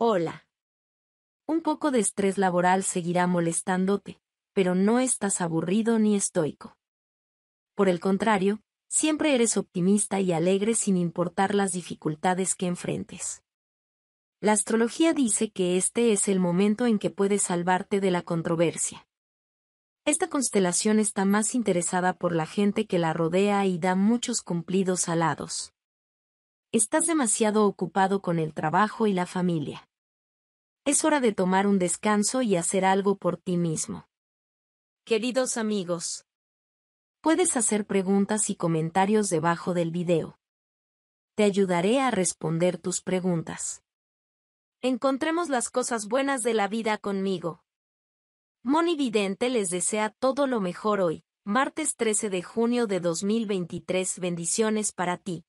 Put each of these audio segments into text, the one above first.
Hola. Un poco de estrés laboral seguirá molestándote, pero no estás aburrido ni estoico. Por el contrario, siempre eres optimista y alegre sin importar las dificultades que enfrentes. La astrología dice que este es el momento en que puedes salvarte de la controversia. Esta constelación está más interesada por la gente que la rodea y da muchos cumplidos alados. Estás demasiado ocupado con el trabajo y la familia. Es hora de tomar un descanso y hacer algo por ti mismo. Queridos amigos, puedes hacer preguntas y comentarios debajo del video. Te ayudaré a responder tus preguntas. Encontremos las cosas buenas de la vida conmigo. Moni Vidente les desea todo lo mejor hoy, martes 13 de junio de 2023. Bendiciones para ti.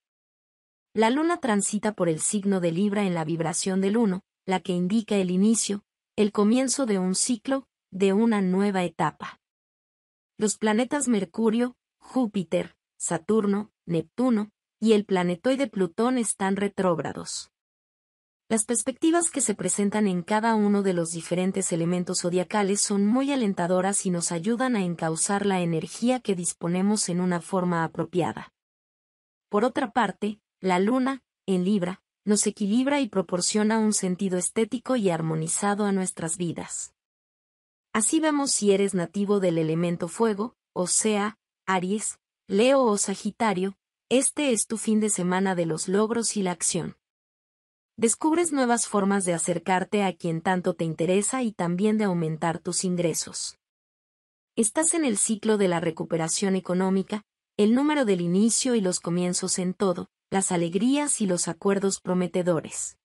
La luna transita por el signo de Libra en la vibración del 1, la que indica el inicio, el comienzo de un ciclo, de una nueva etapa. Los planetas Mercurio, Júpiter, Saturno, Neptuno, y el planetoide Plutón están retrógrados. Las perspectivas que se presentan en cada uno de los diferentes elementos zodiacales son muy alentadoras y nos ayudan a encauzar la energía que disponemos en una forma apropiada. Por otra parte, la Luna, en Libra, nos equilibra y proporciona un sentido estético y armonizado a nuestras vidas. Así vemos si eres nativo del elemento fuego, o sea, Aries, Leo o Sagitario, este es tu fin de semana de los logros y la acción. Descubres nuevas formas de acercarte a quien tanto te interesa y también de aumentar tus ingresos. Estás en el ciclo de la recuperación económica, el número del inicio y los comienzos en todo, las alegrías y los acuerdos prometedores.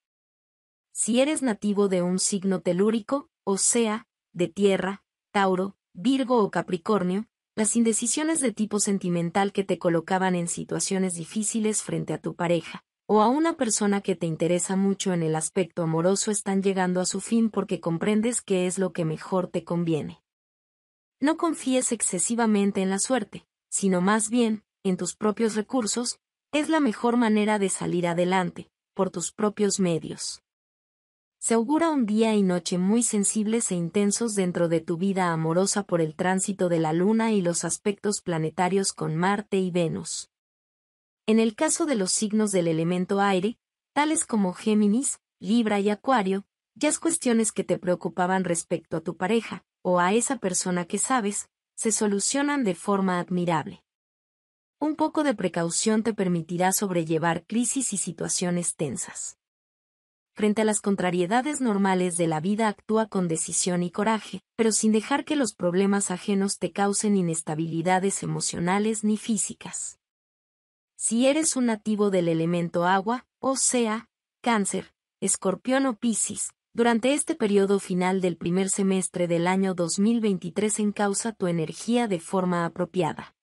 Si eres nativo de un signo telúrico, o sea, de tierra, Tauro, Virgo o Capricornio, las indecisiones de tipo sentimental que te colocaban en situaciones difíciles frente a tu pareja, o a una persona que te interesa mucho en el aspecto amoroso están llegando a su fin porque comprendes qué es lo que mejor te conviene. No confíes excesivamente en la suerte, sino más bien, en tus propios recursos, es la mejor manera de salir adelante, por tus propios medios. Se augura un día y noche muy sensibles e intensos dentro de tu vida amorosa por el tránsito de la Luna y los aspectos planetarios con Marte y Venus. En el caso de los signos del elemento aire, tales como Géminis, Libra y Acuario, ya es cuestiones que te preocupaban respecto a tu pareja, o a esa persona que sabes, se solucionan de forma admirable. Un poco de precaución te permitirá sobrellevar crisis y situaciones tensas. Frente a las contrariedades normales de la vida actúa con decisión y coraje, pero sin dejar que los problemas ajenos te causen inestabilidades emocionales ni físicas. Si eres un nativo del elemento agua, o sea, cáncer, escorpión o piscis, durante este periodo final del primer semestre del año 2023 encausa tu energía de forma apropiada.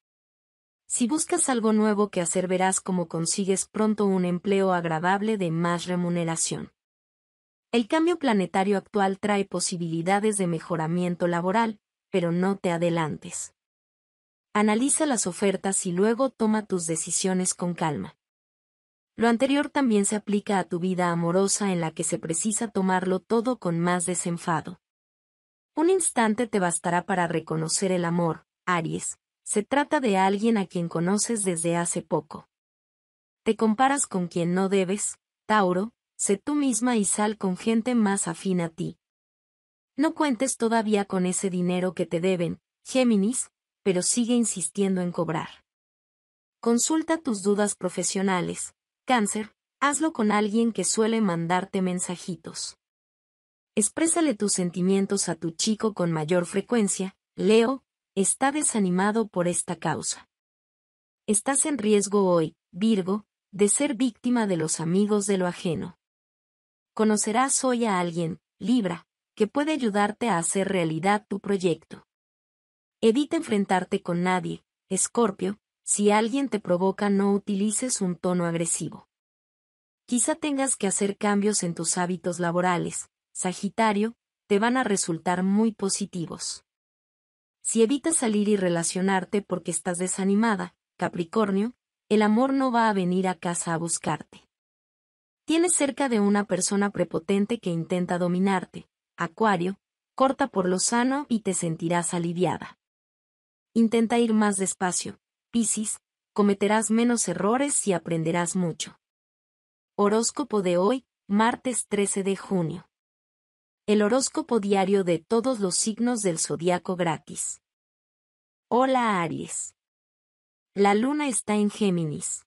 Si buscas algo nuevo que hacer verás cómo consigues pronto un empleo agradable de más remuneración. El cambio planetario actual trae posibilidades de mejoramiento laboral, pero no te adelantes. Analiza las ofertas y luego toma tus decisiones con calma. Lo anterior también se aplica a tu vida amorosa en la que se precisa tomarlo todo con más desenfado. Un instante te bastará para reconocer el amor, Aries, se trata de alguien a quien conoces desde hace poco. Te comparas con quien no debes, Tauro, sé tú misma y sal con gente más afín a ti. No cuentes todavía con ese dinero que te deben, Géminis, pero sigue insistiendo en cobrar. Consulta tus dudas profesionales, Cáncer, hazlo con alguien que suele mandarte mensajitos. Exprésale tus sentimientos a tu chico con mayor frecuencia, Leo, está desanimado por esta causa. Estás en riesgo hoy, Virgo, de ser víctima de los amigos de lo ajeno. Conocerás hoy a alguien, Libra, que puede ayudarte a hacer realidad tu proyecto. Evita enfrentarte con nadie, Escorpio, si alguien te provoca no utilices un tono agresivo. Quizá tengas que hacer cambios en tus hábitos laborales, Sagitario, te van a resultar muy positivos. Si evitas salir y relacionarte porque estás desanimada, Capricornio, el amor no va a venir a casa a buscarte. Tienes cerca de una persona prepotente que intenta dominarte, Acuario, corta por lo sano y te sentirás aliviada. Intenta ir más despacio, Piscis, cometerás menos errores y aprenderás mucho. Horóscopo de hoy, martes 13 de junio. El horóscopo diario de todos los signos del zodiaco gratis. Hola Aries. La luna está en Géminis.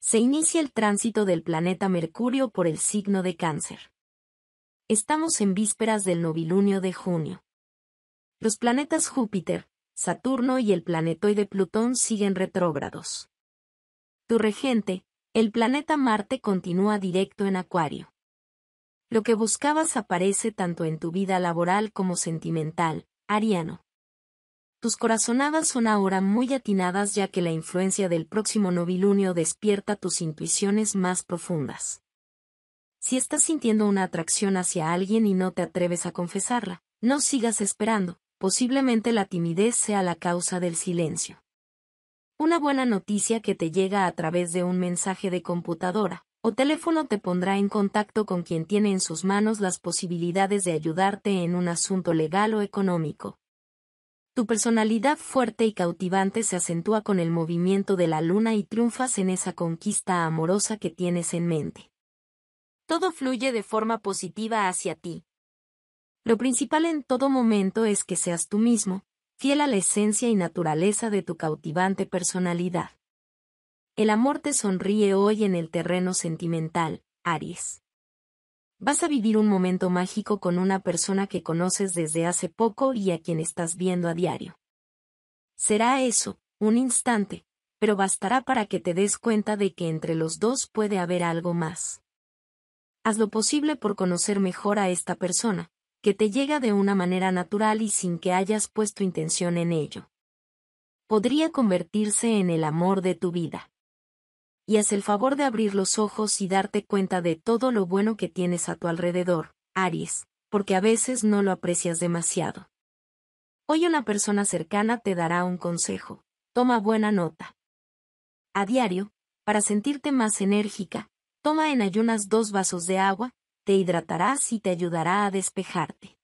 Se inicia el tránsito del planeta Mercurio por el signo de Cáncer. Estamos en vísperas del novilunio de junio. Los planetas Júpiter, Saturno y el planetoide Plutón siguen retrógrados. Tu regente, el planeta Marte continúa directo en Acuario. Lo que buscabas aparece tanto en tu vida laboral como sentimental, Ariano. Tus corazonadas son ahora muy atinadas ya que la influencia del próximo novilunio despierta tus intuiciones más profundas. Si estás sintiendo una atracción hacia alguien y no te atreves a confesarla, no sigas esperando, posiblemente la timidez sea la causa del silencio. Una buena noticia que te llega a través de un mensaje de computadora, o teléfono te pondrá en contacto con quien tiene en sus manos las posibilidades de ayudarte en un asunto legal o económico. Tu personalidad fuerte y cautivante se acentúa con el movimiento de la luna y triunfas en esa conquista amorosa que tienes en mente. Todo fluye de forma positiva hacia ti. Lo principal en todo momento es que seas tú mismo, fiel a la esencia y naturaleza de tu cautivante personalidad. El amor te sonríe hoy en el terreno sentimental, Aries. Vas a vivir un momento mágico con una persona que conoces desde hace poco y a quien estás viendo a diario. Será eso, un instante, pero bastará para que te des cuenta de que entre los dos puede haber algo más. Haz lo posible por conocer mejor a esta persona, que te llega de una manera natural y sin que hayas puesto intención en ello. Podría convertirse en el amor de tu vida y haz el favor de abrir los ojos y darte cuenta de todo lo bueno que tienes a tu alrededor, Aries, porque a veces no lo aprecias demasiado. Hoy una persona cercana te dará un consejo. Toma buena nota. A diario, para sentirte más enérgica, toma en ayunas dos vasos de agua, te hidratarás y te ayudará a despejarte.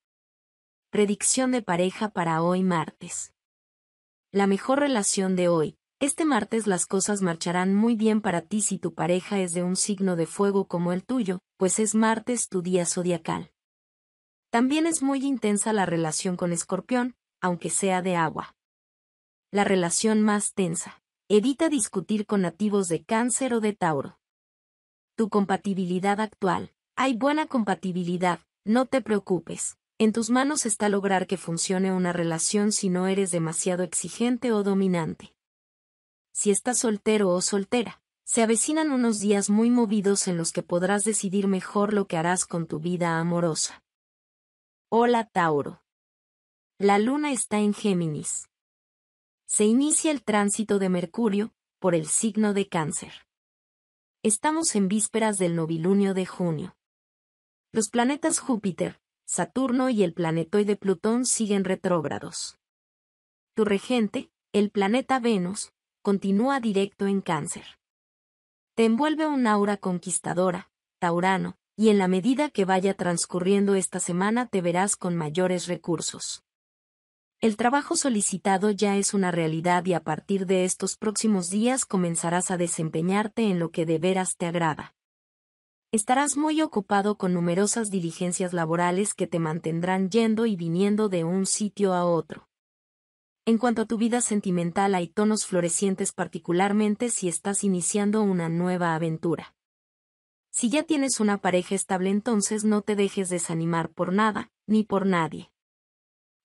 Predicción de pareja para hoy martes. La mejor relación de hoy, este martes las cosas marcharán muy bien para ti si tu pareja es de un signo de fuego como el tuyo, pues es martes tu día zodiacal. También es muy intensa la relación con Escorpión, aunque sea de agua. La relación más tensa. Evita discutir con nativos de cáncer o de tauro. Tu compatibilidad actual. Hay buena compatibilidad, no te preocupes. En tus manos está lograr que funcione una relación si no eres demasiado exigente o dominante si estás soltero o soltera. Se avecinan unos días muy movidos en los que podrás decidir mejor lo que harás con tu vida amorosa. Hola Tauro. La luna está en Géminis. Se inicia el tránsito de Mercurio, por el signo de cáncer. Estamos en vísperas del novilunio de junio. Los planetas Júpiter, Saturno y el planetoide Plutón siguen retrógrados. Tu regente, el planeta Venus, continúa directo en cáncer. Te envuelve un aura conquistadora, Taurano, y en la medida que vaya transcurriendo esta semana te verás con mayores recursos. El trabajo solicitado ya es una realidad y a partir de estos próximos días comenzarás a desempeñarte en lo que de veras te agrada. Estarás muy ocupado con numerosas diligencias laborales que te mantendrán yendo y viniendo de un sitio a otro. En cuanto a tu vida sentimental hay tonos florecientes particularmente si estás iniciando una nueva aventura. Si ya tienes una pareja estable entonces no te dejes desanimar por nada, ni por nadie.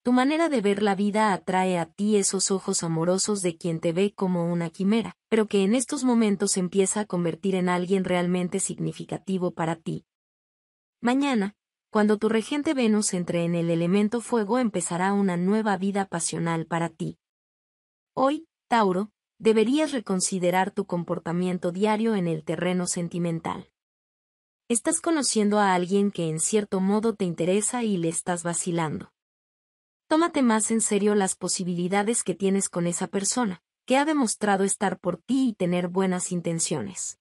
Tu manera de ver la vida atrae a ti esos ojos amorosos de quien te ve como una quimera, pero que en estos momentos empieza a convertir en alguien realmente significativo para ti. Mañana, cuando tu regente Venus entre en el elemento fuego empezará una nueva vida pasional para ti. Hoy, Tauro, deberías reconsiderar tu comportamiento diario en el terreno sentimental. Estás conociendo a alguien que en cierto modo te interesa y le estás vacilando. Tómate más en serio las posibilidades que tienes con esa persona, que ha demostrado estar por ti y tener buenas intenciones.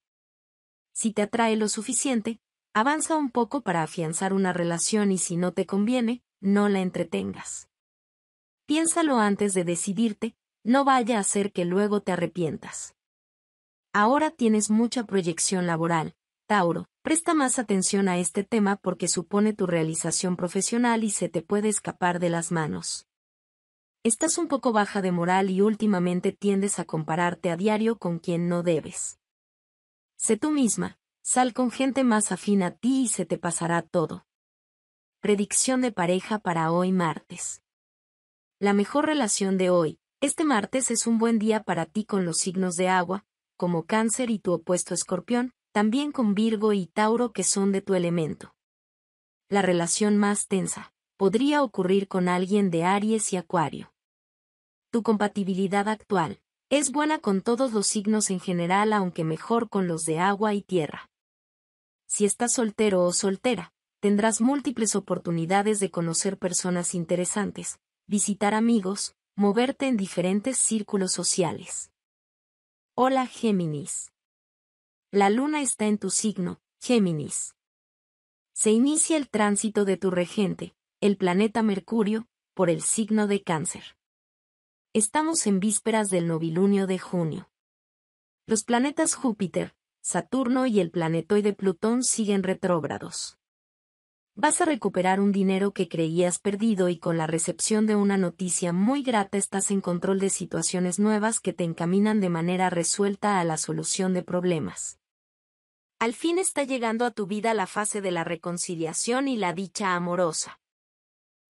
Si te atrae lo suficiente, Avanza un poco para afianzar una relación y si no te conviene, no la entretengas. Piénsalo antes de decidirte, no vaya a ser que luego te arrepientas. Ahora tienes mucha proyección laboral, Tauro, presta más atención a este tema porque supone tu realización profesional y se te puede escapar de las manos. Estás un poco baja de moral y últimamente tiendes a compararte a diario con quien no debes. Sé tú misma, Sal con gente más afín a ti y se te pasará todo. Predicción de pareja para hoy martes. La mejor relación de hoy. Este martes es un buen día para ti con los signos de agua, como cáncer y tu opuesto escorpión, también con Virgo y Tauro que son de tu elemento. La relación más tensa podría ocurrir con alguien de Aries y Acuario. Tu compatibilidad actual es buena con todos los signos en general aunque mejor con los de agua y tierra si estás soltero o soltera, tendrás múltiples oportunidades de conocer personas interesantes, visitar amigos, moverte en diferentes círculos sociales. Hola Géminis. La luna está en tu signo, Géminis. Se inicia el tránsito de tu regente, el planeta Mercurio, por el signo de cáncer. Estamos en vísperas del novilunio de junio. Los planetas Júpiter, Saturno y el planetoide Plutón siguen retrógrados. Vas a recuperar un dinero que creías perdido y con la recepción de una noticia muy grata estás en control de situaciones nuevas que te encaminan de manera resuelta a la solución de problemas. Al fin está llegando a tu vida la fase de la reconciliación y la dicha amorosa.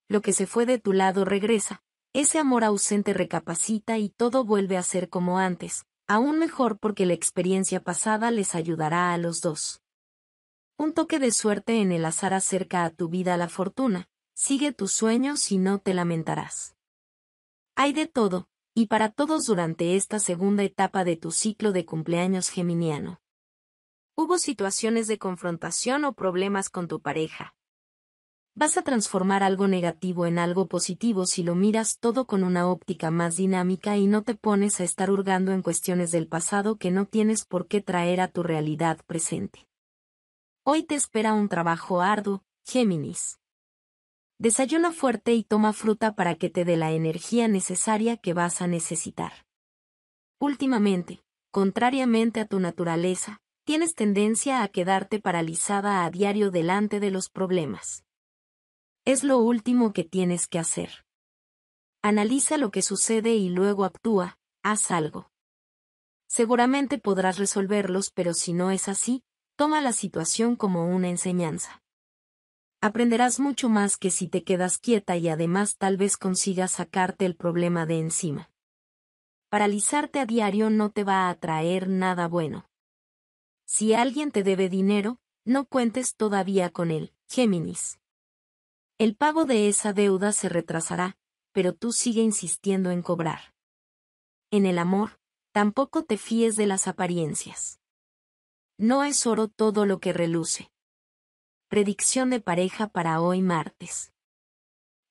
Lo que se fue de tu lado regresa, ese amor ausente recapacita y todo vuelve a ser como antes, Aún mejor porque la experiencia pasada les ayudará a los dos. Un toque de suerte en el azar acerca a tu vida la fortuna, sigue tus sueños y no te lamentarás. Hay de todo, y para todos durante esta segunda etapa de tu ciclo de cumpleaños geminiano. Hubo situaciones de confrontación o problemas con tu pareja, vas a transformar algo negativo en algo positivo si lo miras todo con una óptica más dinámica y no te pones a estar hurgando en cuestiones del pasado que no tienes por qué traer a tu realidad presente. Hoy te espera un trabajo arduo, Géminis. Desayuna fuerte y toma fruta para que te dé la energía necesaria que vas a necesitar. Últimamente, contrariamente a tu naturaleza, tienes tendencia a quedarte paralizada a diario delante de los problemas. Es lo último que tienes que hacer. Analiza lo que sucede y luego actúa, haz algo. Seguramente podrás resolverlos, pero si no es así, toma la situación como una enseñanza. Aprenderás mucho más que si te quedas quieta y además tal vez consigas sacarte el problema de encima. Paralizarte a diario no te va a traer nada bueno. Si alguien te debe dinero, no cuentes todavía con él, Géminis. El pago de esa deuda se retrasará, pero tú sigue insistiendo en cobrar. En el amor, tampoco te fíes de las apariencias. No es oro todo lo que reluce. Predicción de pareja para hoy martes.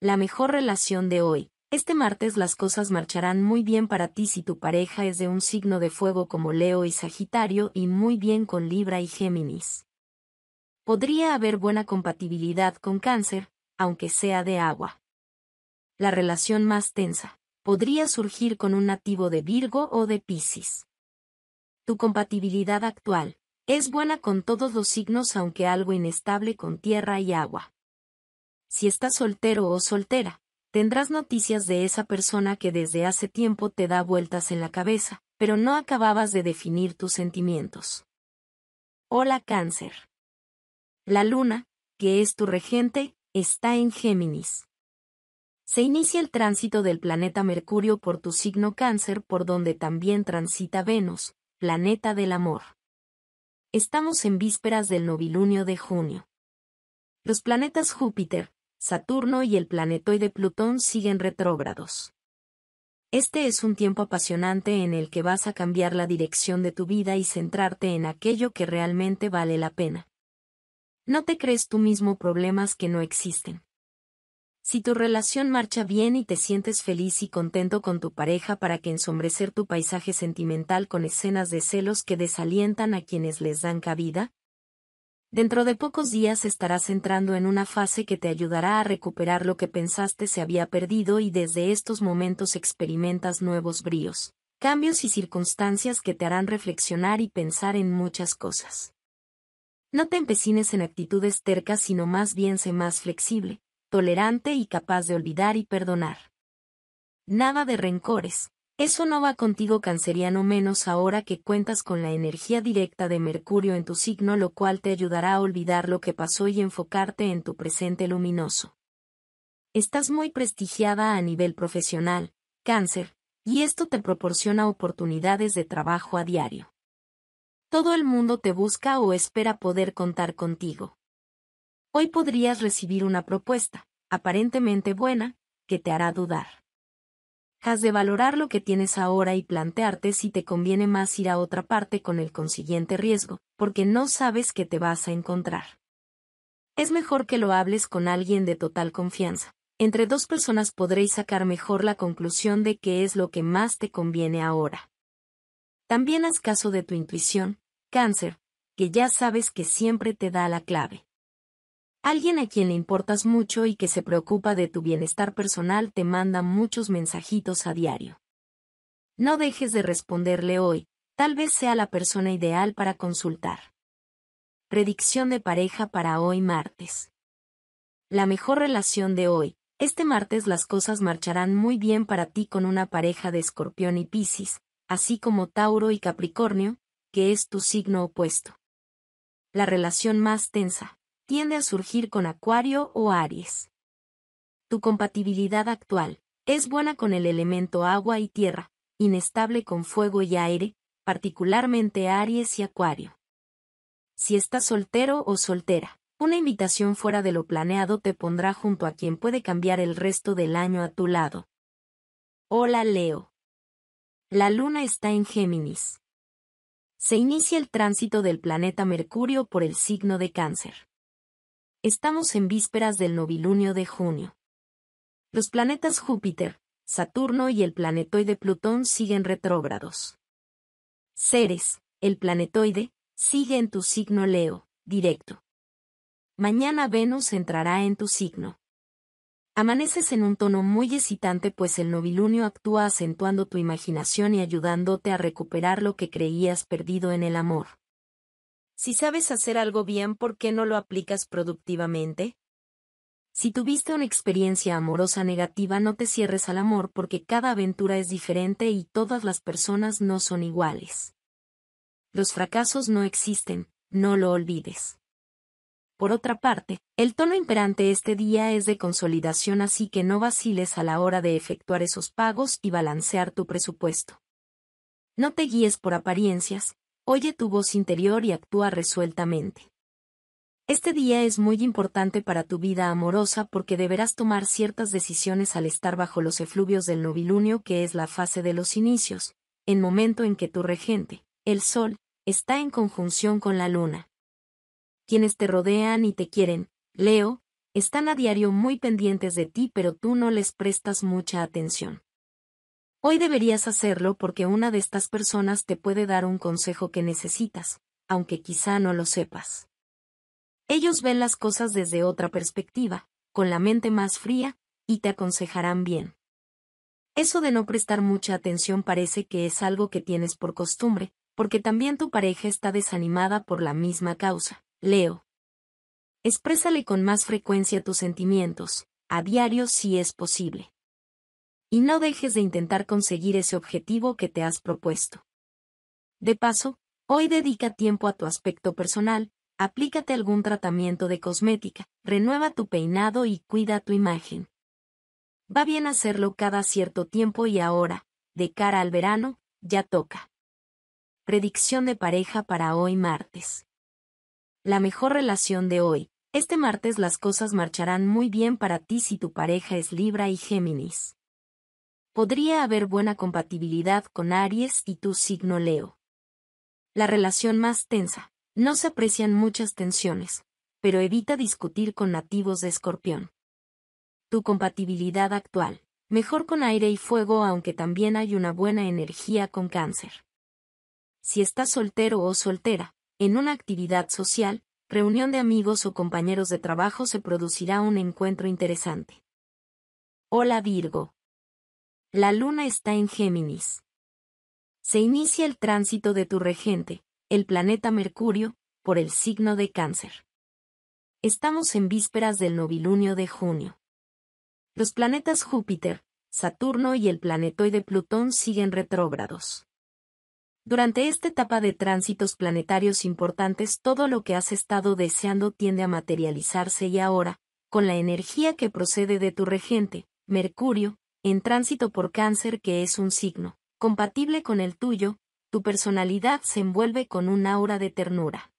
La mejor relación de hoy. Este martes las cosas marcharán muy bien para ti si tu pareja es de un signo de fuego como Leo y Sagitario y muy bien con Libra y Géminis. Podría haber buena compatibilidad con Cáncer, aunque sea de agua. La relación más tensa podría surgir con un nativo de Virgo o de Piscis. Tu compatibilidad actual es buena con todos los signos aunque algo inestable con tierra y agua. Si estás soltero o soltera, tendrás noticias de esa persona que desde hace tiempo te da vueltas en la cabeza, pero no acababas de definir tus sentimientos. Hola cáncer. La luna, que es tu regente, está en Géminis. Se inicia el tránsito del planeta Mercurio por tu signo cáncer por donde también transita Venus, planeta del amor. Estamos en vísperas del novilunio de junio. Los planetas Júpiter, Saturno y el planetoide Plutón siguen retrógrados. Este es un tiempo apasionante en el que vas a cambiar la dirección de tu vida y centrarte en aquello que realmente vale la pena. No te crees tú mismo problemas que no existen. Si tu relación marcha bien y te sientes feliz y contento con tu pareja para que ensombrecer tu paisaje sentimental con escenas de celos que desalientan a quienes les dan cabida, dentro de pocos días estarás entrando en una fase que te ayudará a recuperar lo que pensaste se había perdido y desde estos momentos experimentas nuevos bríos, cambios y circunstancias que te harán reflexionar y pensar en muchas cosas. No te empecines en actitudes tercas, sino más bien sé más flexible, tolerante y capaz de olvidar y perdonar. Nada de rencores. Eso no va contigo canceriano menos ahora que cuentas con la energía directa de Mercurio en tu signo lo cual te ayudará a olvidar lo que pasó y enfocarte en tu presente luminoso. Estás muy prestigiada a nivel profesional, cáncer, y esto te proporciona oportunidades de trabajo a diario. Todo el mundo te busca o espera poder contar contigo. Hoy podrías recibir una propuesta, aparentemente buena, que te hará dudar. Has de valorar lo que tienes ahora y plantearte si te conviene más ir a otra parte con el consiguiente riesgo, porque no sabes qué te vas a encontrar. Es mejor que lo hables con alguien de total confianza. Entre dos personas podréis sacar mejor la conclusión de qué es lo que más te conviene ahora. También haz caso de tu intuición, cáncer, que ya sabes que siempre te da la clave. Alguien a quien le importas mucho y que se preocupa de tu bienestar personal te manda muchos mensajitos a diario. No dejes de responderle hoy, tal vez sea la persona ideal para consultar. Predicción de pareja para hoy martes. La mejor relación de hoy. Este martes las cosas marcharán muy bien para ti con una pareja de escorpión y piscis, así como Tauro y Capricornio, que es tu signo opuesto. La relación más tensa tiende a surgir con Acuario o Aries. Tu compatibilidad actual es buena con el elemento agua y tierra, inestable con fuego y aire, particularmente Aries y Acuario. Si estás soltero o soltera, una invitación fuera de lo planeado te pondrá junto a quien puede cambiar el resto del año a tu lado. Hola Leo. La Luna está en Géminis. Se inicia el tránsito del planeta Mercurio por el signo de cáncer. Estamos en vísperas del novilunio de junio. Los planetas Júpiter, Saturno y el planetoide Plutón siguen retrógrados. Ceres, el planetoide, sigue en tu signo Leo, directo. Mañana Venus entrará en tu signo. Amaneces en un tono muy excitante pues el novilunio actúa acentuando tu imaginación y ayudándote a recuperar lo que creías perdido en el amor. Si sabes hacer algo bien, ¿por qué no lo aplicas productivamente? Si tuviste una experiencia amorosa negativa, no te cierres al amor porque cada aventura es diferente y todas las personas no son iguales. Los fracasos no existen, no lo olvides. Por otra parte, el tono imperante este día es de consolidación así que no vaciles a la hora de efectuar esos pagos y balancear tu presupuesto. No te guíes por apariencias, oye tu voz interior y actúa resueltamente. Este día es muy importante para tu vida amorosa porque deberás tomar ciertas decisiones al estar bajo los efluvios del novilunio que es la fase de los inicios, en momento en que tu regente, el Sol, está en conjunción con la Luna quienes te rodean y te quieren, Leo, están a diario muy pendientes de ti pero tú no les prestas mucha atención. Hoy deberías hacerlo porque una de estas personas te puede dar un consejo que necesitas, aunque quizá no lo sepas. Ellos ven las cosas desde otra perspectiva, con la mente más fría, y te aconsejarán bien. Eso de no prestar mucha atención parece que es algo que tienes por costumbre, porque también tu pareja está desanimada por la misma causa. Leo. Exprésale con más frecuencia tus sentimientos, a diario si es posible. Y no dejes de intentar conseguir ese objetivo que te has propuesto. De paso, hoy dedica tiempo a tu aspecto personal, aplícate algún tratamiento de cosmética, renueva tu peinado y cuida tu imagen. Va bien hacerlo cada cierto tiempo y ahora, de cara al verano, ya toca. Predicción de pareja para hoy martes la mejor relación de hoy. Este martes las cosas marcharán muy bien para ti si tu pareja es Libra y Géminis. Podría haber buena compatibilidad con Aries y tu signo Leo. La relación más tensa. No se aprecian muchas tensiones, pero evita discutir con nativos de Escorpión. Tu compatibilidad actual. Mejor con aire y fuego aunque también hay una buena energía con cáncer. Si estás soltero o soltera, en una actividad social, reunión de amigos o compañeros de trabajo se producirá un encuentro interesante. Hola Virgo. La luna está en Géminis. Se inicia el tránsito de tu regente, el planeta Mercurio, por el signo de cáncer. Estamos en vísperas del novilunio de junio. Los planetas Júpiter, Saturno y el planetoide Plutón siguen retrógrados. Durante esta etapa de tránsitos planetarios importantes todo lo que has estado deseando tiende a materializarse y ahora, con la energía que procede de tu regente, Mercurio, en tránsito por cáncer que es un signo, compatible con el tuyo, tu personalidad se envuelve con un aura de ternura.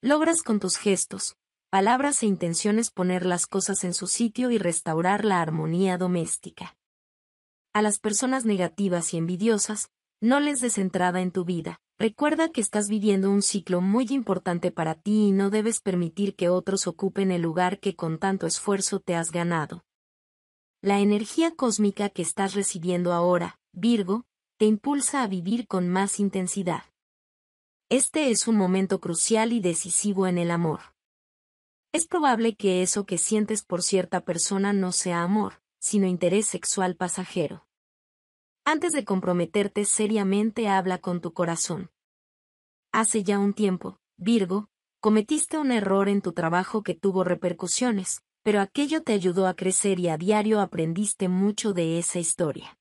Logras con tus gestos, palabras e intenciones poner las cosas en su sitio y restaurar la armonía doméstica. A las personas negativas y envidiosas, no les des entrada en tu vida. Recuerda que estás viviendo un ciclo muy importante para ti y no debes permitir que otros ocupen el lugar que con tanto esfuerzo te has ganado. La energía cósmica que estás recibiendo ahora, Virgo, te impulsa a vivir con más intensidad. Este es un momento crucial y decisivo en el amor. Es probable que eso que sientes por cierta persona no sea amor, sino interés sexual pasajero. Antes de comprometerte seriamente habla con tu corazón. Hace ya un tiempo, Virgo, cometiste un error en tu trabajo que tuvo repercusiones, pero aquello te ayudó a crecer y a diario aprendiste mucho de esa historia.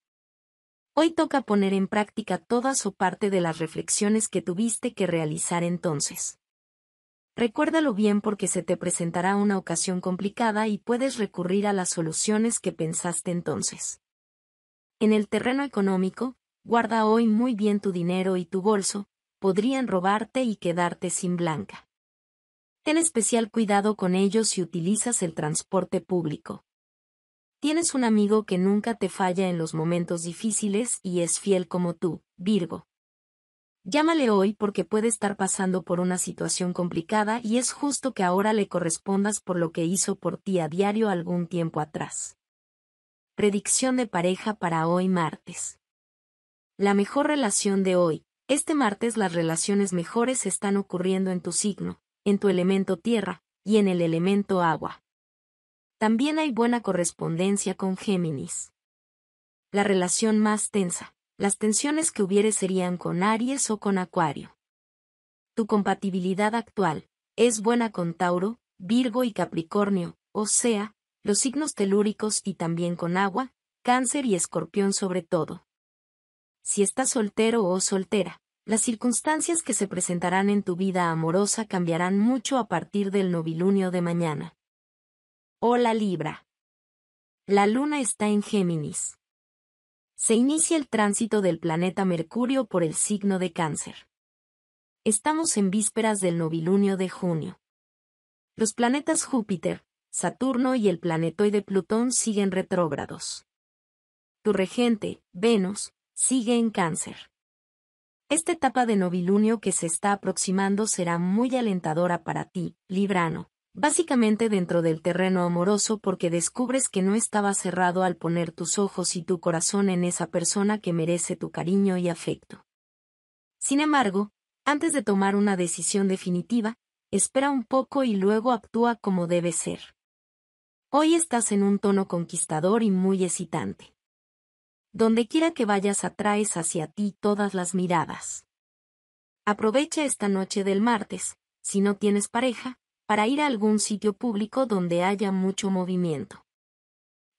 Hoy toca poner en práctica todas o parte de las reflexiones que tuviste que realizar entonces. Recuérdalo bien porque se te presentará una ocasión complicada y puedes recurrir a las soluciones que pensaste entonces. En el terreno económico, guarda hoy muy bien tu dinero y tu bolso, podrían robarte y quedarte sin blanca. Ten especial cuidado con ellos si utilizas el transporte público. Tienes un amigo que nunca te falla en los momentos difíciles y es fiel como tú, Virgo. Llámale hoy porque puede estar pasando por una situación complicada y es justo que ahora le correspondas por lo que hizo por ti a diario algún tiempo atrás. Predicción de pareja para hoy martes. La mejor relación de hoy. Este martes las relaciones mejores están ocurriendo en tu signo, en tu elemento tierra, y en el elemento agua. También hay buena correspondencia con Géminis. La relación más tensa. Las tensiones que hubiere serían con Aries o con Acuario. Tu compatibilidad actual es buena con Tauro, Virgo y Capricornio, o sea, los signos telúricos y también con agua, cáncer y escorpión sobre todo. Si estás soltero o soltera, las circunstancias que se presentarán en tu vida amorosa cambiarán mucho a partir del novilunio de mañana. Hola Libra. La luna está en Géminis. Se inicia el tránsito del planeta Mercurio por el signo de cáncer. Estamos en vísperas del novilunio de junio. Los planetas Júpiter, Saturno y el planetoide Plutón siguen retrógrados. Tu regente, Venus, sigue en cáncer. Esta etapa de novilunio que se está aproximando será muy alentadora para ti, Librano, básicamente dentro del terreno amoroso porque descubres que no estaba cerrado al poner tus ojos y tu corazón en esa persona que merece tu cariño y afecto. Sin embargo, antes de tomar una decisión definitiva, espera un poco y luego actúa como debe ser. Hoy estás en un tono conquistador y muy excitante. Donde quiera que vayas atraes hacia ti todas las miradas. Aprovecha esta noche del martes, si no tienes pareja, para ir a algún sitio público donde haya mucho movimiento.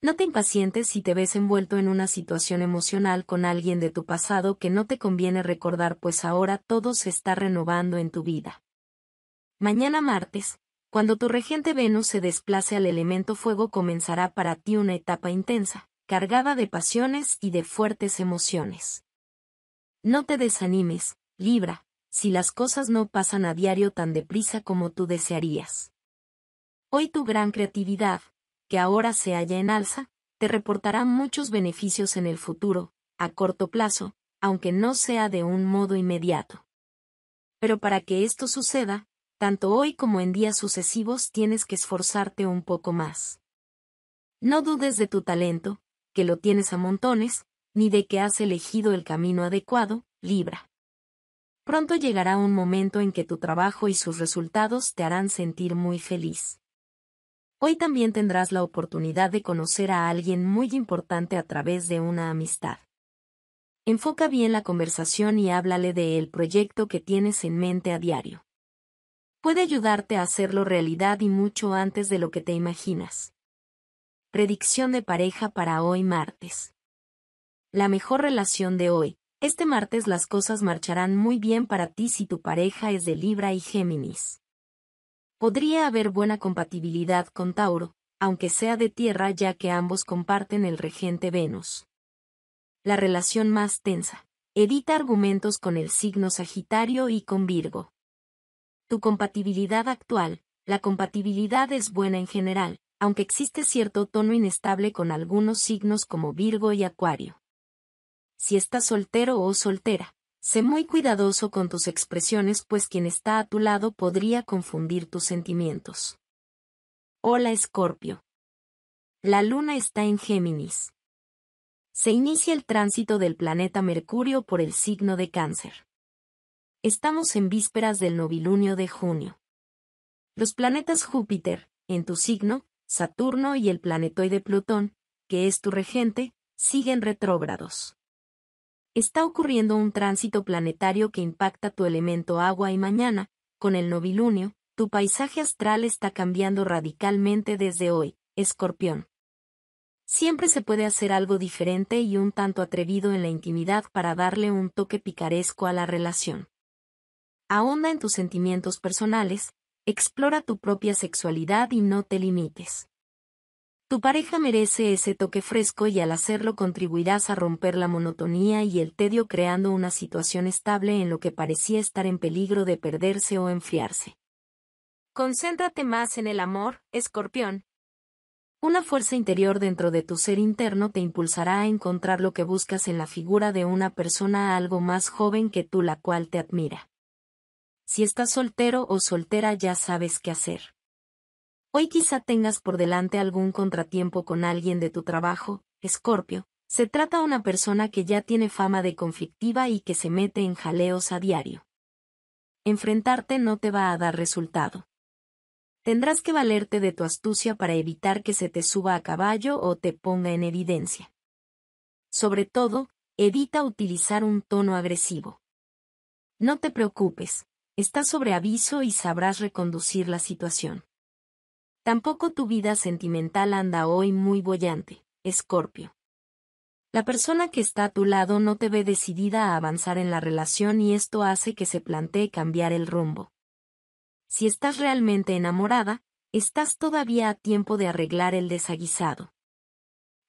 No te impacientes si te ves envuelto en una situación emocional con alguien de tu pasado que no te conviene recordar pues ahora todo se está renovando en tu vida. Mañana martes, cuando tu regente Venus se desplace al elemento fuego comenzará para ti una etapa intensa, cargada de pasiones y de fuertes emociones. No te desanimes, Libra, si las cosas no pasan a diario tan deprisa como tú desearías. Hoy tu gran creatividad, que ahora se halla en alza, te reportará muchos beneficios en el futuro, a corto plazo, aunque no sea de un modo inmediato. Pero para que esto suceda, tanto hoy como en días sucesivos tienes que esforzarte un poco más. No dudes de tu talento, que lo tienes a montones, ni de que has elegido el camino adecuado, Libra. Pronto llegará un momento en que tu trabajo y sus resultados te harán sentir muy feliz. Hoy también tendrás la oportunidad de conocer a alguien muy importante a través de una amistad. Enfoca bien la conversación y háblale del proyecto que tienes en mente a diario puede ayudarte a hacerlo realidad y mucho antes de lo que te imaginas. Predicción de pareja para hoy martes. La mejor relación de hoy. Este martes las cosas marcharán muy bien para ti si tu pareja es de Libra y Géminis. Podría haber buena compatibilidad con Tauro, aunque sea de tierra ya que ambos comparten el regente Venus. La relación más tensa. Evita argumentos con el signo Sagitario y con Virgo tu compatibilidad actual, la compatibilidad es buena en general, aunque existe cierto tono inestable con algunos signos como Virgo y Acuario. Si estás soltero o soltera, sé muy cuidadoso con tus expresiones pues quien está a tu lado podría confundir tus sentimientos. Hola Escorpio. La luna está en Géminis. Se inicia el tránsito del planeta Mercurio por el signo de cáncer. Estamos en vísperas del novilunio de junio. Los planetas Júpiter, en tu signo, Saturno y el planetoide Plutón, que es tu regente, siguen retrógrados. Está ocurriendo un tránsito planetario que impacta tu elemento agua y mañana, con el novilunio, tu paisaje astral está cambiando radicalmente desde hoy, escorpión. Siempre se puede hacer algo diferente y un tanto atrevido en la intimidad para darle un toque picaresco a la relación ahonda en tus sentimientos personales, explora tu propia sexualidad y no te limites. Tu pareja merece ese toque fresco y al hacerlo contribuirás a romper la monotonía y el tedio creando una situación estable en lo que parecía estar en peligro de perderse o enfriarse. Concéntrate más en el amor, escorpión. Una fuerza interior dentro de tu ser interno te impulsará a encontrar lo que buscas en la figura de una persona algo más joven que tú la cual te admira. Si estás soltero o soltera ya sabes qué hacer. Hoy quizá tengas por delante algún contratiempo con alguien de tu trabajo, Escorpio. Se trata de una persona que ya tiene fama de conflictiva y que se mete en jaleos a diario. Enfrentarte no te va a dar resultado. Tendrás que valerte de tu astucia para evitar que se te suba a caballo o te ponga en evidencia. Sobre todo, evita utilizar un tono agresivo. No te preocupes, Estás sobre aviso y sabrás reconducir la situación. Tampoco tu vida sentimental anda hoy muy bollante, Escorpio. La persona que está a tu lado no te ve decidida a avanzar en la relación y esto hace que se plantee cambiar el rumbo. Si estás realmente enamorada, estás todavía a tiempo de arreglar el desaguisado.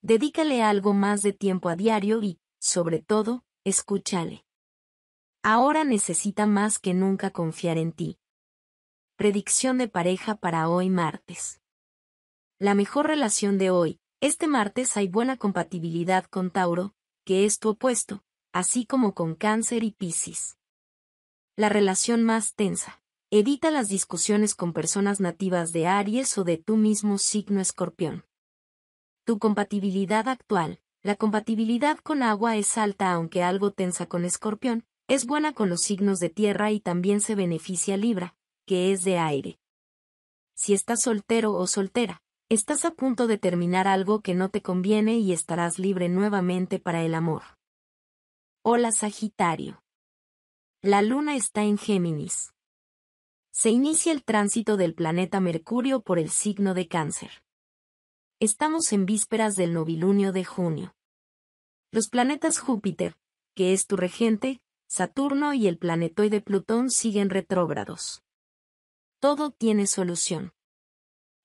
Dedícale algo más de tiempo a diario y, sobre todo, escúchale. Ahora necesita más que nunca confiar en ti. Predicción de pareja para hoy martes. La mejor relación de hoy, este martes hay buena compatibilidad con Tauro, que es tu opuesto, así como con Cáncer y Piscis. La relación más tensa. Evita las discusiones con personas nativas de Aries o de tu mismo signo escorpión. Tu compatibilidad actual. La compatibilidad con agua es alta aunque algo tensa con escorpión, es buena con los signos de tierra y también se beneficia Libra, que es de aire. Si estás soltero o soltera, estás a punto de terminar algo que no te conviene y estarás libre nuevamente para el amor. Hola Sagitario. La luna está en Géminis. Se inicia el tránsito del planeta Mercurio por el signo de cáncer. Estamos en vísperas del novilunio de junio. Los planetas Júpiter, que es tu regente, Saturno y el planetoide Plutón siguen retrógrados. Todo tiene solución.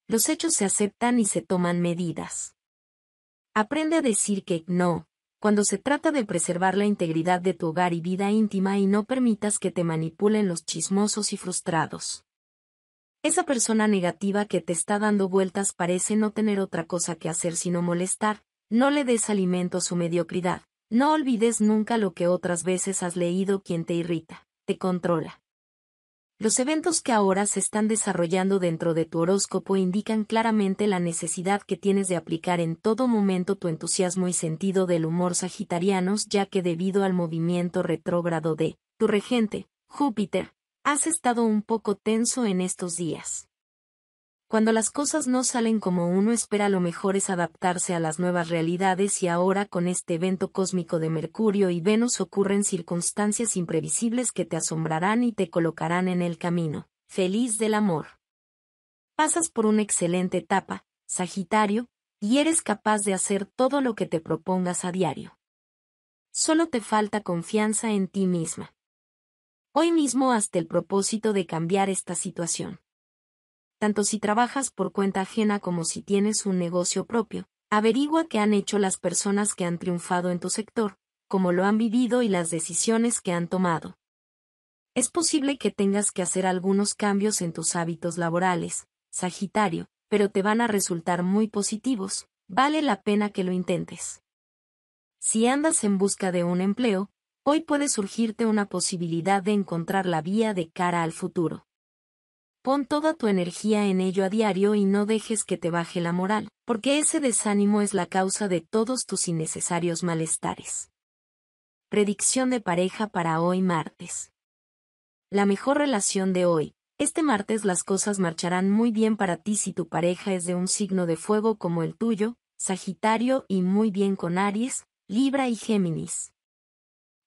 Los hechos se aceptan y se toman medidas. Aprende a decir que no, cuando se trata de preservar la integridad de tu hogar y vida íntima y no permitas que te manipulen los chismosos y frustrados. Esa persona negativa que te está dando vueltas parece no tener otra cosa que hacer sino molestar, no le des alimento a su mediocridad, no olvides nunca lo que otras veces has leído quien te irrita, te controla. Los eventos que ahora se están desarrollando dentro de tu horóscopo indican claramente la necesidad que tienes de aplicar en todo momento tu entusiasmo y sentido del humor sagitarianos ya que debido al movimiento retrógrado de tu regente, Júpiter, has estado un poco tenso en estos días. Cuando las cosas no salen como uno espera lo mejor es adaptarse a las nuevas realidades y ahora con este evento cósmico de Mercurio y Venus ocurren circunstancias imprevisibles que te asombrarán y te colocarán en el camino. Feliz del amor. Pasas por una excelente etapa, Sagitario, y eres capaz de hacer todo lo que te propongas a diario. Solo te falta confianza en ti misma. Hoy mismo hazte el propósito de cambiar esta situación tanto si trabajas por cuenta ajena como si tienes un negocio propio. Averigua qué han hecho las personas que han triunfado en tu sector, cómo lo han vivido y las decisiones que han tomado. Es posible que tengas que hacer algunos cambios en tus hábitos laborales, Sagitario, pero te van a resultar muy positivos, vale la pena que lo intentes. Si andas en busca de un empleo, hoy puede surgirte una posibilidad de encontrar la vía de cara al futuro. Pon toda tu energía en ello a diario y no dejes que te baje la moral, porque ese desánimo es la causa de todos tus innecesarios malestares. Predicción de pareja para hoy martes. La mejor relación de hoy. Este martes las cosas marcharán muy bien para ti si tu pareja es de un signo de fuego como el tuyo, Sagitario y muy bien con Aries, Libra y Géminis.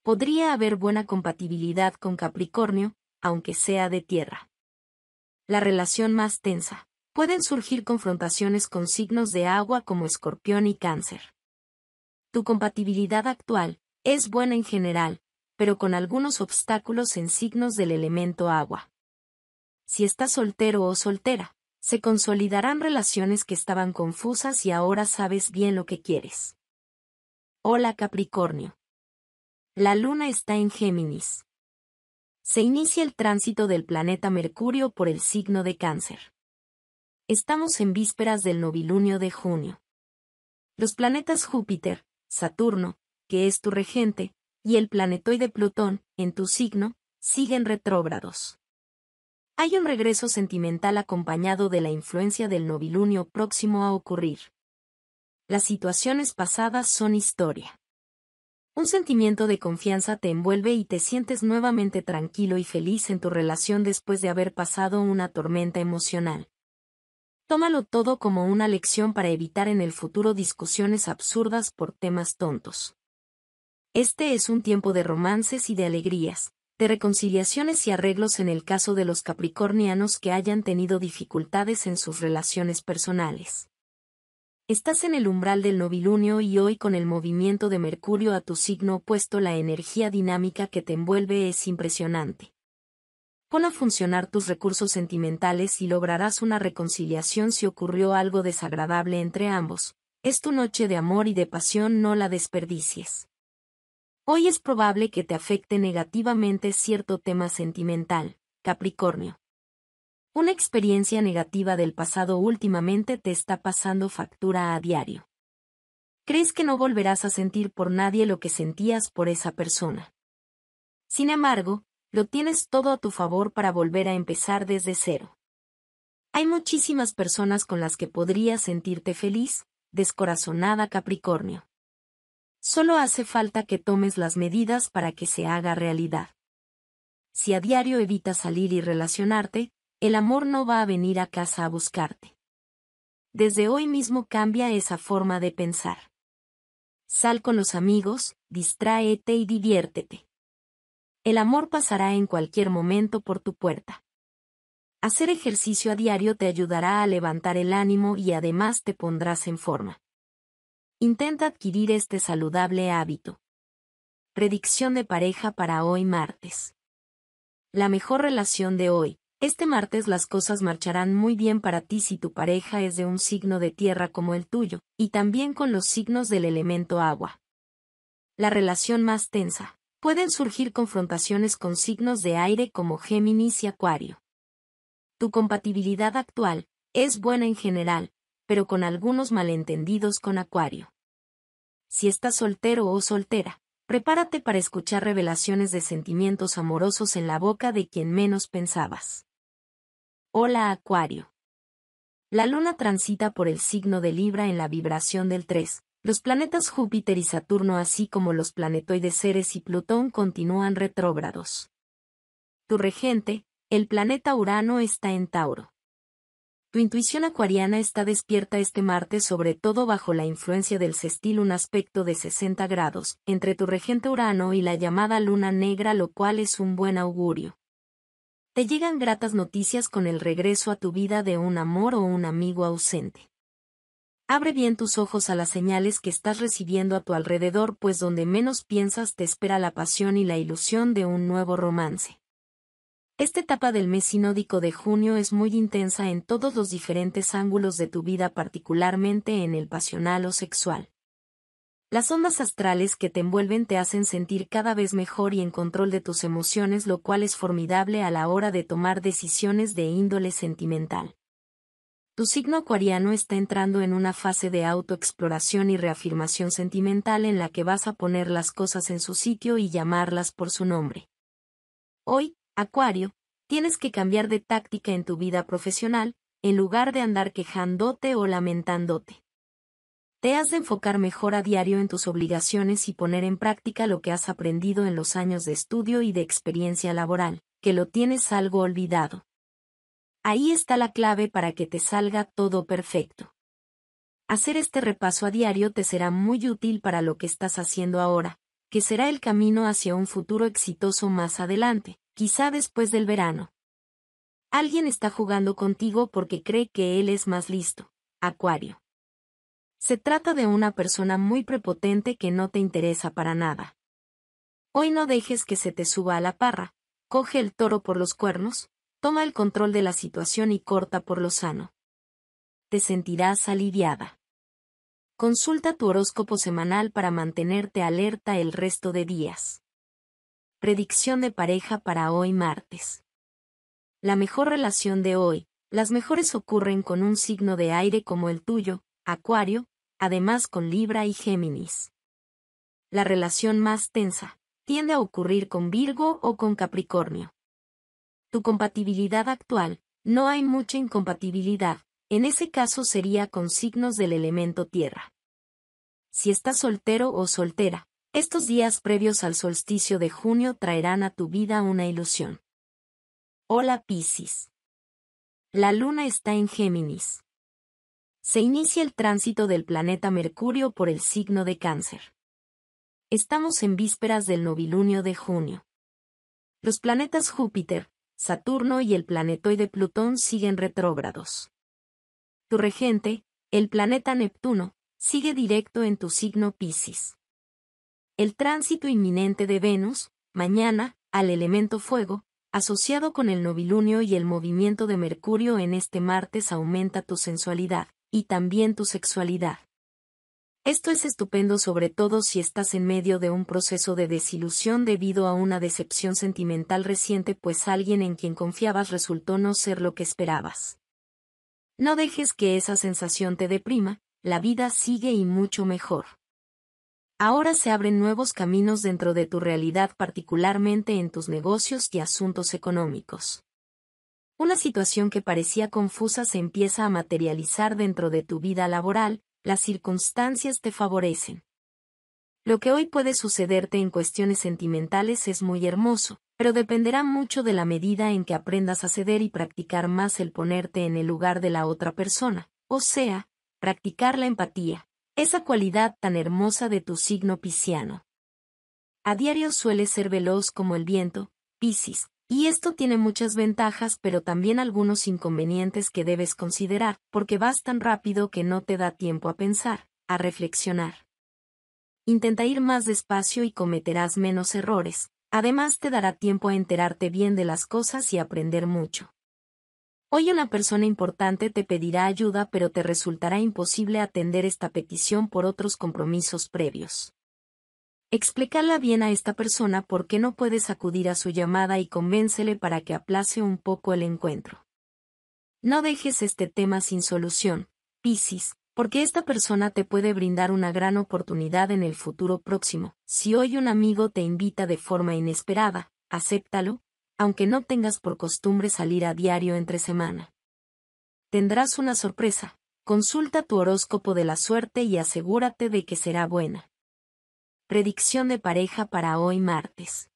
Podría haber buena compatibilidad con Capricornio, aunque sea de tierra la relación más tensa. Pueden surgir confrontaciones con signos de agua como escorpión y cáncer. Tu compatibilidad actual es buena en general, pero con algunos obstáculos en signos del elemento agua. Si estás soltero o soltera, se consolidarán relaciones que estaban confusas y ahora sabes bien lo que quieres. Hola Capricornio. La luna está en Géminis se inicia el tránsito del planeta Mercurio por el signo de cáncer. Estamos en vísperas del novilunio de junio. Los planetas Júpiter, Saturno, que es tu regente, y el planetoide Plutón, en tu signo, siguen retrógrados. Hay un regreso sentimental acompañado de la influencia del novilunio próximo a ocurrir. Las situaciones pasadas son historia. Un sentimiento de confianza te envuelve y te sientes nuevamente tranquilo y feliz en tu relación después de haber pasado una tormenta emocional. Tómalo todo como una lección para evitar en el futuro discusiones absurdas por temas tontos. Este es un tiempo de romances y de alegrías, de reconciliaciones y arreglos en el caso de los capricornianos que hayan tenido dificultades en sus relaciones personales. Estás en el umbral del novilunio y hoy con el movimiento de Mercurio a tu signo opuesto la energía dinámica que te envuelve es impresionante. Pon a funcionar tus recursos sentimentales y lograrás una reconciliación si ocurrió algo desagradable entre ambos. Es tu noche de amor y de pasión, no la desperdicies. Hoy es probable que te afecte negativamente cierto tema sentimental, Capricornio. Una experiencia negativa del pasado últimamente te está pasando factura a diario. Crees que no volverás a sentir por nadie lo que sentías por esa persona. Sin embargo, lo tienes todo a tu favor para volver a empezar desde cero. Hay muchísimas personas con las que podrías sentirte feliz, descorazonada Capricornio. Solo hace falta que tomes las medidas para que se haga realidad. Si a diario evitas salir y relacionarte, el amor no va a venir a casa a buscarte. Desde hoy mismo cambia esa forma de pensar. Sal con los amigos, distráete y diviértete. El amor pasará en cualquier momento por tu puerta. Hacer ejercicio a diario te ayudará a levantar el ánimo y además te pondrás en forma. Intenta adquirir este saludable hábito. Predicción de pareja para hoy martes. La mejor relación de hoy, este martes las cosas marcharán muy bien para ti si tu pareja es de un signo de tierra como el tuyo, y también con los signos del elemento agua. La relación más tensa. Pueden surgir confrontaciones con signos de aire como Géminis y Acuario. Tu compatibilidad actual es buena en general, pero con algunos malentendidos con Acuario. Si estás soltero o soltera, prepárate para escuchar revelaciones de sentimientos amorosos en la boca de quien menos pensabas. Hola Acuario. La luna transita por el signo de Libra en la vibración del 3. Los planetas Júpiter y Saturno así como los planetoides Ceres y Plutón continúan retrógrados. Tu regente, el planeta Urano está en Tauro. Tu intuición acuariana está despierta este martes sobre todo bajo la influencia del cestil un aspecto de 60 grados entre tu regente Urano y la llamada luna negra lo cual es un buen augurio te llegan gratas noticias con el regreso a tu vida de un amor o un amigo ausente. Abre bien tus ojos a las señales que estás recibiendo a tu alrededor, pues donde menos piensas te espera la pasión y la ilusión de un nuevo romance. Esta etapa del mes sinódico de junio es muy intensa en todos los diferentes ángulos de tu vida, particularmente en el pasional o sexual. Las ondas astrales que te envuelven te hacen sentir cada vez mejor y en control de tus emociones, lo cual es formidable a la hora de tomar decisiones de índole sentimental. Tu signo acuariano está entrando en una fase de autoexploración y reafirmación sentimental en la que vas a poner las cosas en su sitio y llamarlas por su nombre. Hoy, Acuario, tienes que cambiar de táctica en tu vida profesional, en lugar de andar quejándote o lamentándote. Te has de enfocar mejor a diario en tus obligaciones y poner en práctica lo que has aprendido en los años de estudio y de experiencia laboral, que lo tienes algo olvidado. Ahí está la clave para que te salga todo perfecto. Hacer este repaso a diario te será muy útil para lo que estás haciendo ahora, que será el camino hacia un futuro exitoso más adelante, quizá después del verano. Alguien está jugando contigo porque cree que él es más listo. Acuario. Se trata de una persona muy prepotente que no te interesa para nada. Hoy no dejes que se te suba a la parra, coge el toro por los cuernos, toma el control de la situación y corta por lo sano. Te sentirás aliviada. Consulta tu horóscopo semanal para mantenerte alerta el resto de días. Predicción de pareja para hoy martes. La mejor relación de hoy, las mejores ocurren con un signo de aire como el tuyo, Acuario, además con Libra y Géminis. La relación más tensa tiende a ocurrir con Virgo o con Capricornio. Tu compatibilidad actual, no hay mucha incompatibilidad, en ese caso sería con signos del elemento tierra. Si estás soltero o soltera, estos días previos al solsticio de junio traerán a tu vida una ilusión. Hola Piscis. La luna está en Géminis se inicia el tránsito del planeta Mercurio por el signo de cáncer. Estamos en vísperas del novilunio de junio. Los planetas Júpiter, Saturno y el planetoide Plutón siguen retrógrados. Tu regente, el planeta Neptuno, sigue directo en tu signo Piscis. El tránsito inminente de Venus, mañana, al elemento fuego, asociado con el novilunio y el movimiento de Mercurio en este martes aumenta tu sensualidad, y también tu sexualidad. Esto es estupendo sobre todo si estás en medio de un proceso de desilusión debido a una decepción sentimental reciente pues alguien en quien confiabas resultó no ser lo que esperabas. No dejes que esa sensación te deprima, la vida sigue y mucho mejor. Ahora se abren nuevos caminos dentro de tu realidad particularmente en tus negocios y asuntos económicos. Una situación que parecía confusa se empieza a materializar dentro de tu vida laboral, las circunstancias te favorecen. Lo que hoy puede sucederte en cuestiones sentimentales es muy hermoso, pero dependerá mucho de la medida en que aprendas a ceder y practicar más el ponerte en el lugar de la otra persona, o sea, practicar la empatía, esa cualidad tan hermosa de tu signo pisciano. A diario suele ser veloz como el viento, Piscis, y esto tiene muchas ventajas pero también algunos inconvenientes que debes considerar, porque vas tan rápido que no te da tiempo a pensar, a reflexionar. Intenta ir más despacio y cometerás menos errores, además te dará tiempo a enterarte bien de las cosas y aprender mucho. Hoy una persona importante te pedirá ayuda pero te resultará imposible atender esta petición por otros compromisos previos. Explícala bien a esta persona por qué no puedes acudir a su llamada y convéncele para que aplace un poco el encuentro. No dejes este tema sin solución, Piscis, porque esta persona te puede brindar una gran oportunidad en el futuro próximo. Si hoy un amigo te invita de forma inesperada, acéptalo, aunque no tengas por costumbre salir a diario entre semana. Tendrás una sorpresa. Consulta tu horóscopo de la suerte y asegúrate de que será buena. Predicción de pareja para hoy martes.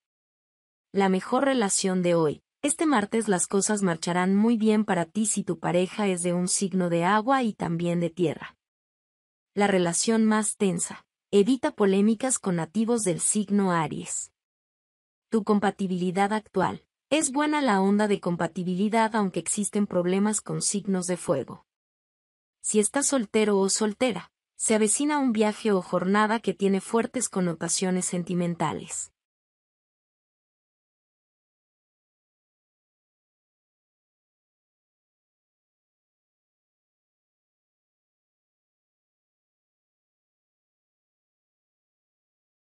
La mejor relación de hoy. Este martes las cosas marcharán muy bien para ti si tu pareja es de un signo de agua y también de tierra. La relación más tensa. Evita polémicas con nativos del signo Aries. Tu compatibilidad actual. Es buena la onda de compatibilidad aunque existen problemas con signos de fuego. Si estás soltero o soltera, se avecina un viaje o jornada que tiene fuertes connotaciones sentimentales.